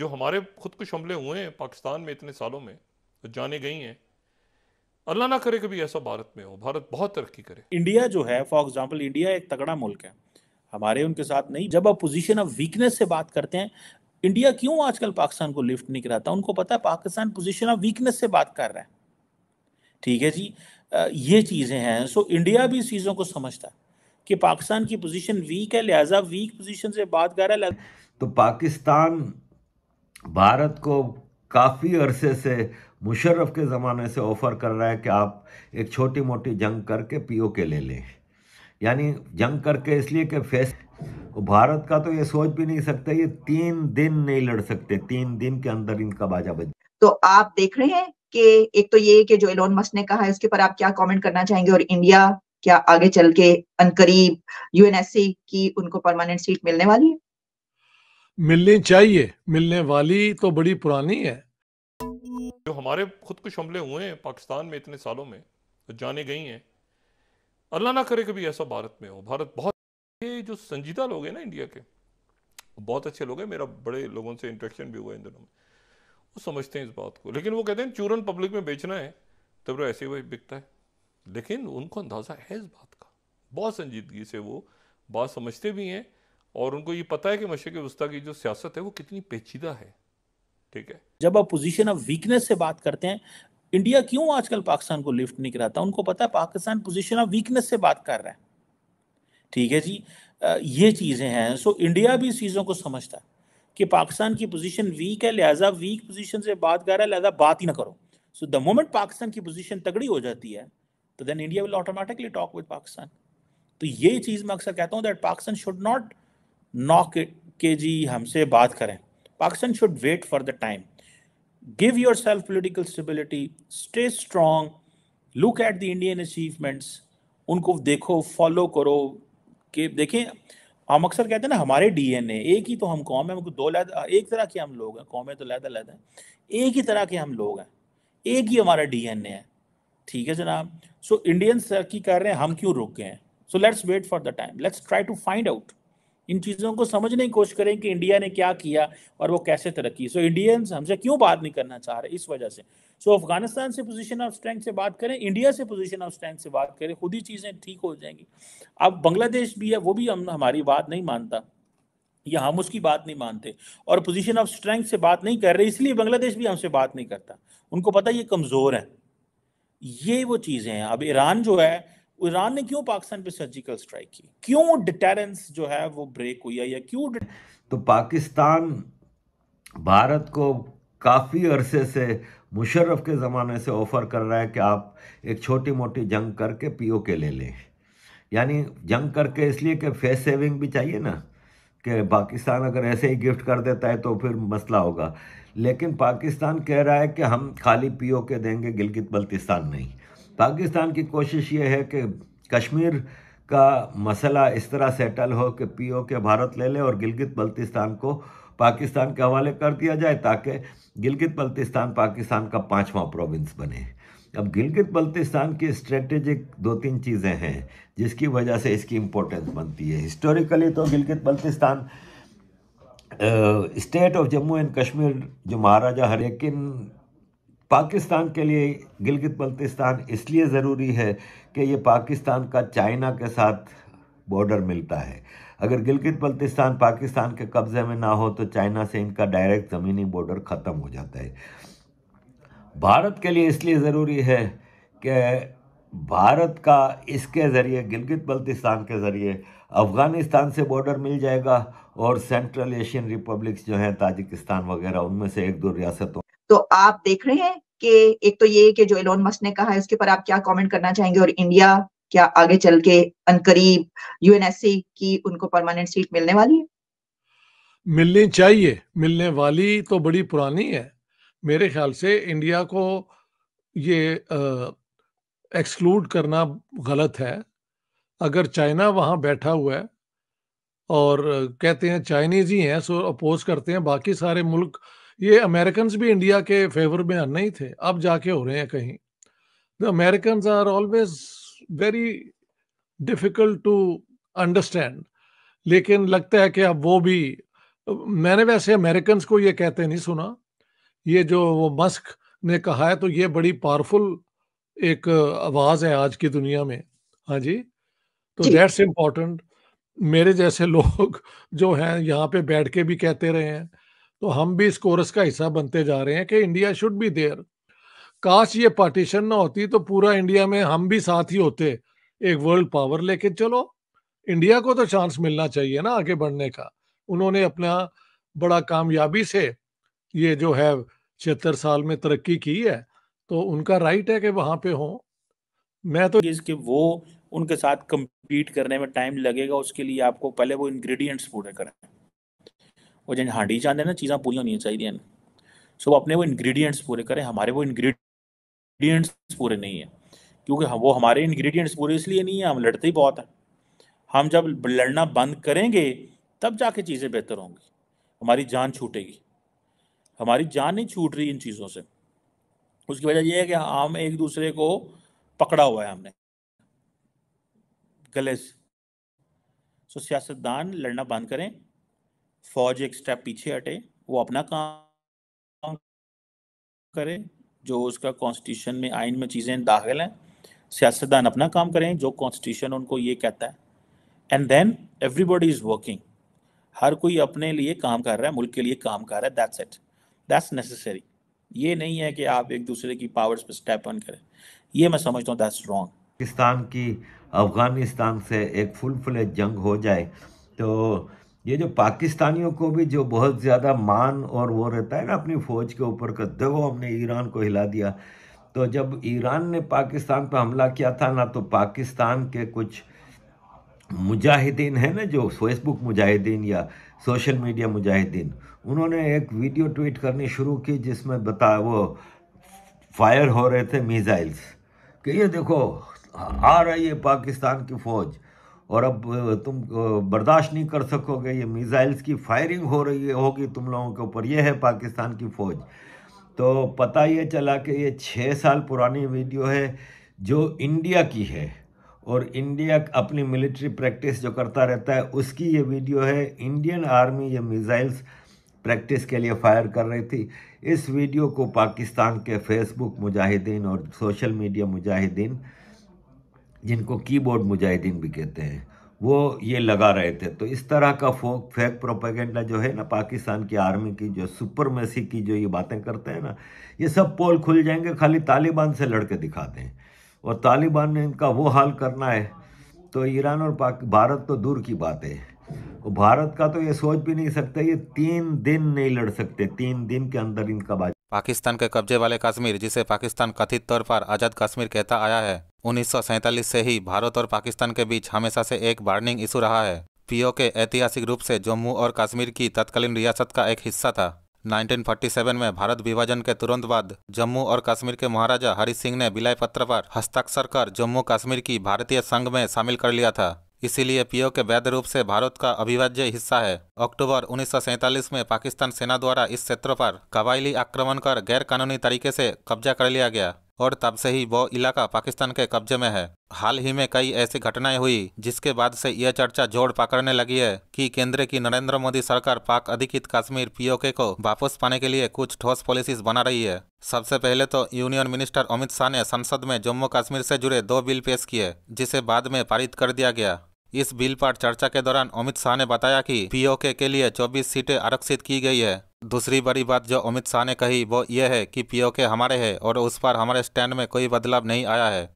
जो हमारे खुद कुछ हमले हुए हैं पाकिस्तान में इतने सालों में तो जाने गई हैं अल्लाह ना करे कभी ऐसा भारत में हो भारत बहुत तरक्की करे इंडिया जो है फॉर एग्जाम्पल इंडिया एक तगड़ा मुल्क है हमारे उनके साथ नहीं जब आप पोजिशन ऑफ वीकनेस से बात करते हैं इंडिया क्यों आजकल पाकिस्तान को लिफ्ट नहीं कराता उनको पता है पाकिस्तान पोजिशन ऑफ वीकनेस से बात कर रहा है ठीक है जी ये चीज़ें हैं सो इंडिया भी इस चीज़ों को समझता है कि पाकिस्तान की पोजीशन वीक है लिहाजा वीक पोजीशन से बात कर रहा है तो पाकिस्तान भारत को काफ़ी अरसे से मुशर्रफ के ज़माने से ऑफ़र कर रहा है कि आप एक छोटी मोटी जंग करके पीओके ले लें यानी जंग करके इसलिए कि फेस भारत का तो ये सोच भी नहीं सकते ये तीन दिन नहीं लड़ सकते तीन दिन के अंदर इनका बाजा बज तो आप देख रहे हैं कि एक तो ये कि जो एलोन मस्क ने कहा है उसके पर आप क्या कमेंट करना चाहेंगे और इंडिया क्या आगे चल के अनकरीब यूएनएससी की उनको परमानेंट सीट मिलने वाली है मिलनी चाहिए मिलने वाली तो बड़ी पुरानी है जो हमारे खुद कुछ हमले हुए हैं पाकिस्तान में इतने सालों में तो जाने गई हैं अल्लाह ना करे कभी ऐसा भारत में हो भारत बहुत ये जो संजीदा लोग हैं ना इंडिया के बहुत अच्छे लोग हैं मेरा बड़े लोगों से इंटरेक्शन भी हुआ इन दिनों में वो समझते हैं इस बात को लेकिन वो कहते हैं चूरन पब्लिक में बेचना है तब तो ऐसे वही बिकता है लेकिन उनको अंदाज़ा है इस बात का बहुत संजीदगी से वो बात समझते भी हैं और उनको ये पता है कि मशरक वस्ती की जो सियासत है वो कितनी पेचीदा है ठीक है जब आप पोजीशन ऑफ वीकनेस से बात करते हैं इंडिया क्यों आजकल पाकिस्तान को लिफ्ट नहीं कराता उनको पता है पाकिस्तान पोजीशन ऑफ वीकनेस से बात कर रहा है ठीक है जी ये चीज़ें हैं सो इंडिया भी इस चीज़ों को समझता है कि पाकिस्तान की पोजीशन वीक है लिहाजा वीक पोजीशन से बात कर रहा है लिहाजा बात ही ना करो सो द मोमेंट पाकिस्तान की पोजीशन तगड़ी हो जाती है तो then India will automatically talk with Pakistan तो ये चीज़ मैं अक्सर कहता हूँ that Pakistan should not now के जी हमसे बात करें Pakistan should wait for the time give yourself political stability stay strong look at the Indian achievements उनको देखो फॉलो करो कि देखें हम अक्सर कहते हैं ना हमारे डीएनए एक ही तो हम कौम है हमको दो लहदा एक तरह के हम लोग हैं है तो लहदा लहदा एक ही तरह के हम लोग हैं एक ही हमारा डीएनए है ठीक है जनाब सो इंडियन तरक्की कर रहे हैं हम क्यों रुक गए हैं so let's wait for the time let's try to find out इन चीज़ों को समझने की कोशिश करें कि इंडिया ने क्या किया और वो कैसे तरक्की सो इंडियंस हमसे क्यों बात नहीं करना चाह रहे इस वजह से सो so, अफगानिस्तान से पोजीशन ऑफ स्ट्रेंथ से बात करें इंडिया से पोजीशन ऑफ स्ट्रेंथ से बात करें खुद ही चीज़ें ठीक हो जाएंगी अब बांग्लादेश भी है वो भी हम हमारी बात नहीं मानता या हम उसकी बात नहीं मानते और पोजीशन ऑफ स्ट्रेंथ से बात नहीं कर रहे इसलिए बांग्लादेश भी हमसे बात नहीं करता उनको पता ये कमज़ोर है ये वो चीज़ें हैं अब ईरान जो है ईरान ने क्यों पाकिस्तान पे सर्जिकल स्ट्राइक की क्यों डिटेरेंस जो है वो ब्रेक हुई है या क्यों तो पाकिस्तान भारत को काफ़ी अरसे से मुशर्रफ के ज़माने से ऑफ़र कर रहा है कि आप एक छोटी मोटी जंग करके के ले लें यानी जंग करके इसलिए कि फेस सेविंग भी चाहिए ना कि पाकिस्तान अगर ऐसे ही गिफ्ट कर देता है तो फिर मसला होगा लेकिन पाकिस्तान कह रहा है कि हम खाली के देंगे गिलगित बल्तिस्तान नहीं पाकिस्तान की कोशिश ये है कि कश्मीर का मसला इस तरह सेटल हो कि पी के भारत ले ले और गिलगित बल्तिस्तान को पाकिस्तान के हवाले कर दिया जाए ताकि गिलगित बल्तिस्तान पाकिस्तान का पाँचवा प्रोविंस बने अब गिलगित बल्तिस्तान की स्ट्रेटेजिक दो तीन चीज़ें हैं जिसकी वजह से इसकी इम्पोर्टेंस बनती है हिस्टोरिकली तो Gilgit Baltistan state of Jammu and Kashmir जो महाराजा हरेकिन पाकिस्तान के लिए गिलगित बल्तिस्तान इसलिए ज़रूरी है कि ये पाकिस्तान का चाइना के साथ बॉर्डर मिलता है अगर गिलगित बल्तिस्तान पाकिस्तान के कब्ज़े में ना हो तो चाइना से इनका डायरेक्ट ज़मीनी बॉर्डर ख़त्म हो जाता है भारत के लिए इसलिए ज़रूरी है कि भारत का इसके ज़रिए गिलगित बल्तिस्तान के ज़रिए अफ़गानिस्तान से बॉर्डर मिल जाएगा और सेंट्रल एशियन रिपब्लिक्स जो हैं ताजिकिस्तान वगैरह उनमें से एक दो रियासतों तो आप देख रहे हैं कि एक तो ये कि जो एलोन मस्क ने कहा है उसके ऊपर आप क्या कमेंट करना चाहेंगे और इंडिया क्या आगे चल के अनकरीब यूएनएससी की उनको परमानेंट सीट मिलने वाली है मिलनी चाहिए मिलने वाली तो बड़ी पुरानी है मेरे ख्याल से इंडिया को ये एक्सक्लूड करना गलत है अगर चाइना वहाँ बैठा हुआ है और कहते हैं चाइनीज ही हैं सो अपोज करते हैं बाकी सारे मुल्क ये अमेरिकन भी इंडिया के फेवर में नहीं थे अब जाके हो रहे हैं कहीं the American are always very difficult to understand लेकिन लगता है कि अब वो भी मैंने वैसे अमेरिकन को ये कहते नहीं सुना ये जो वो मस्क ने कहा है तो ये बड़ी पावरफुल एक आवाज़ है आज की दुनिया में हाँ जी तो दैट्स इम्पोर्टेंट मेरे जैसे लोग जो हैं यहाँ पे बैठ के भी कहते रहे हैं तो हम भी इस कोरस का हिस्सा बनते जा रहे हैं कि इंडिया शुड बी देयर काश ये पार्टीशन ना होती तो पूरा इंडिया में हम भी साथ ही होते एक वर्ल्ड पावर लेकिन चलो इंडिया को तो चांस मिलना चाहिए ना आगे बढ़ने का उन्होंने अपना बड़ा कामयाबी से ये जो है छिहत्तर साल में तरक्की की है तो उनका राइट है कि वहां पे हो मैं तो कि वो उनके साथ कम्पीट करने में टाइम लगेगा उसके लिए आपको पहले वो इंग्रेडिएंट्स पूरे करें और जन हांडी चाहते हैं ना चीज़ा पूरी होनी चाहिए सो so, अपने वो इंग्रेडिएंट्स पूरे करें हमारे वो इंग्रेडिएंट्स पूरे नहीं है क्योंकि वो हमारे इंग्रेडिएंट्स पूरे इसलिए नहीं है हम लड़ते ही बहुत हैं हम जब लड़ना बंद करेंगे तब जाके चीज़ें बेहतर होंगी हमारी जान छूटेगी हमारी जान नहीं छूट रही इन चीज़ों से उसकी वजह यह है कि हम एक दूसरे को पकड़ा हुआ है हमने गले से सो सियासतदान लड़ना बंद करें फौज एक स्टेप पीछे हटे वो अपना काम करे जो उसका कॉन्स्टिट्यूशन में आइन में चीज़ें दाखिल हैं सियासतदान अपना काम करें जो कॉन्स्टिट्यूशन उनको ये कहता है and then everybody is working हर कोई अपने लिए काम कर रहा है मुल्क के लिए काम कर रहा है दैट्स इट दैट्स नेसेसरी ये नहीं है कि आप एक दूसरे की पावर्स पर स्टेप ऑन करें ये मैं समझता हूँ दैट्स रॉन्ग पाकिस्तान की अफगानिस्तान से एक फुल फ्लेज जंग हो जाए तो ये जो पाकिस्तानियों को भी जो बहुत ज़्यादा मान और वो रहता है ना अपनी फ़ौज के ऊपर का देखो हमने ईरान को हिला दिया तो जब ईरान ने पाकिस्तान पर हमला किया था ना तो पाकिस्तान के कुछ मुजाहिदीन है ना जो फेसबुक मुजाहिदीन या सोशल मीडिया मुजाहिदीन उन्होंने एक वीडियो ट्वीट करनी शुरू की जिसमें बता वो फायर हो रहे थे मिज़ाइल्स कि ये देखो आ रही है पाकिस्तान की फ़ौज और अब तुम बर्दाश्त नहीं कर सकोगे ये मिज़ाइल्स की फायरिंग हो रही होगी तुम लोगों के ऊपर ये है पाकिस्तान की फ़ौज तो पता ये चला कि ये छः साल पुरानी वीडियो है जो इंडिया की है और इंडिया अपनी मिलिट्री प्रैक्टिस जो करता रहता है उसकी ये वीडियो है इंडियन आर्मी ये मिज़ाइल्स प्रैक्टिस के लिए फायर कर रही थी इस वीडियो को पाकिस्तान के फेसबुक मुजाहिदीन और सोशल मीडिया मुजाहिदीन जिनको कीबोर्ड मुजाहिदीन भी कहते हैं वो ये लगा रहे थे तो इस तरह का फोक फेक प्रोपेगेंडा जो है ना पाकिस्तान की आर्मी की जो सुपरमेसी की जो ये बातें करते हैं ना ये सब पोल खुल जाएंगे खाली तालिबान से लड़के दिखाते हैं और तालिबान ने इनका वो हाल करना है तो ईरान और भारत तो दूर की बात है भारत का तो ये सोच भी नहीं सकते ये तीन दिन नहीं लड़ सकते तीन दिन के अंदर इनका पाकिस्तान के कब्जे वाले कश्मीर जिसे पाकिस्तान कथित तौर पर आज़ाद कश्मीर कहता आया है उन्नीस से ही भारत और पाकिस्तान के बीच हमेशा से एक बार्निंग इशू रहा है पीओके ऐतिहासिक रूप से जम्मू और कश्मीर की तत्कालीन रियासत का एक हिस्सा था 1947 में भारत विभाजन के तुरंत बाद जम्मू और कश्मीर के महाराजा हरि सिंह ने विलय पत्र पर हस्ताक्षर कर जम्मू कश्मीर की भारतीय संघ में शामिल कर लिया था इसीलिए पीओ के वैध रूप से भारत का अभिभाज्य हिस्सा है अक्टूबर उन्नीस में पाकिस्तान सेना द्वारा इस क्षेत्र पर कबायली आक्रमण कर गैरकानूनी तरीके से कब्जा कर लिया गया और तब से ही वो इलाका पाकिस्तान के कब्जे में है हाल ही में कई ऐसी घटनाएं हुई जिसके बाद से यह चर्चा जोड़ पकड़ने लगी है कि केंद्र की नरेंद्र मोदी सरकार पाक अधिकृत कश्मीर पीओके को वापस पाने के लिए कुछ ठोस पॉलिसीज बना रही है सबसे पहले तो यूनियन मिनिस्टर अमित शाह ने संसद में जम्मू कश्मीर से जुड़े दो बिल पेश किए जिसे बाद में पारित कर दिया गया इस बिल पर चर्चा के दौरान अमित शाह ने बताया कि पीओके के लिए 24 सीटें आरक्षित की गई है दूसरी बड़ी बात जो अमित शाह ने कही वो ये है कि पीओके हमारे है और उस पर हमारे स्टैंड में कोई बदलाव नहीं आया है